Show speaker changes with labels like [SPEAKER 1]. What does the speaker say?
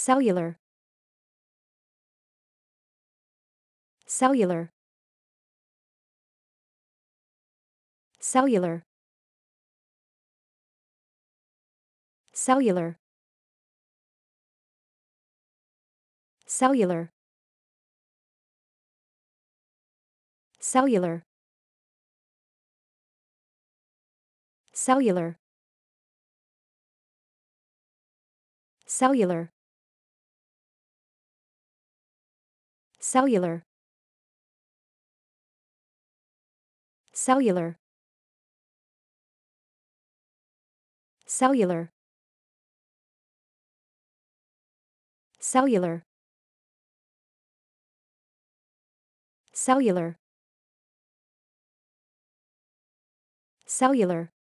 [SPEAKER 1] cellular cellular cellular cellular cellular cellular cellular cellular cellular cellular cellular cellular cellular cellular